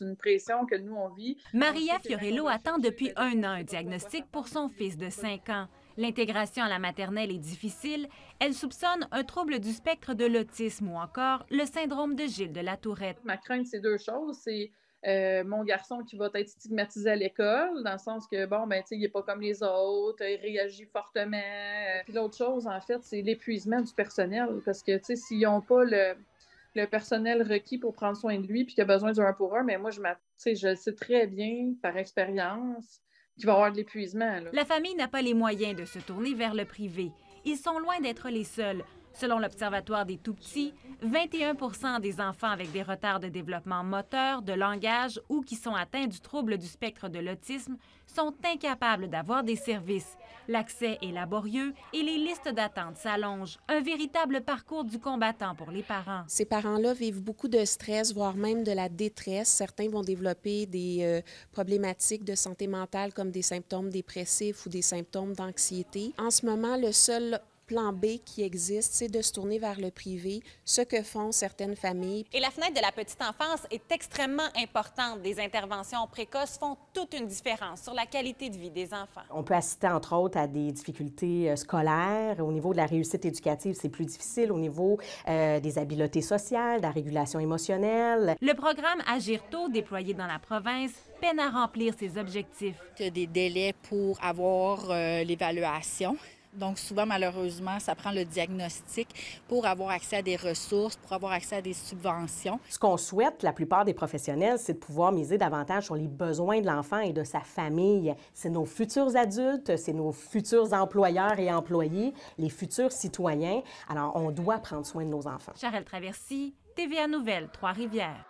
une pression que nous, on vit. Maria Fiorello attend depuis un an un diagnostic pour son fils de 5 ans. L'intégration à la maternelle est difficile. Elle soupçonne un trouble du spectre de l'autisme ou encore le syndrome de Gilles de la Tourette. Ma crainte, c'est deux choses. C'est euh, mon garçon qui va être stigmatisé à l'école, dans le sens que, bon, ben, tu sais, il n'est pas comme les autres, il réagit fortement. Puis l'autre chose, en fait, c'est l'épuisement du personnel, parce que, tu sais, s'ils n'ont pas le, le personnel requis pour prendre soin de lui puis qu'il a besoin du pour un, mais moi, je, je sais très bien par expérience qu'il va avoir de l'épuisement. La famille n'a pas les moyens de se tourner vers le privé. Ils sont loin d'être les seuls. Selon l'Observatoire des tout-petits, 21 des enfants avec des retards de développement moteur, de langage ou qui sont atteints du trouble du spectre de l'autisme sont incapables d'avoir des services. L'accès est laborieux et les listes d'attente s'allongent. Un véritable parcours du combattant pour les parents. Ces parents-là vivent beaucoup de stress, voire même de la détresse. Certains vont développer des euh, problématiques de santé mentale comme des symptômes dépressifs ou des symptômes d'anxiété. En ce moment, le seul plan B qui existe, c'est de se tourner vers le privé, ce que font certaines familles. Et la fenêtre de la petite enfance est extrêmement importante. Des interventions précoces font toute une différence sur la qualité de vie des enfants. On peut assister, entre autres, à des difficultés euh, scolaires. Au niveau de la réussite éducative, c'est plus difficile. Au niveau euh, des habiletés sociales, de la régulation émotionnelle. Le programme Agir tôt, déployé dans la province, peine à remplir ses objectifs. Il y a des délais pour avoir euh, l'évaluation donc, souvent, malheureusement, ça prend le diagnostic pour avoir accès à des ressources, pour avoir accès à des subventions. Ce qu'on souhaite, la plupart des professionnels, c'est de pouvoir miser davantage sur les besoins de l'enfant et de sa famille. C'est nos futurs adultes, c'est nos futurs employeurs et employés, les futurs citoyens. Alors, on doit prendre soin de nos enfants. Charelle Traversy, TVA Nouvelle, Trois-Rivières.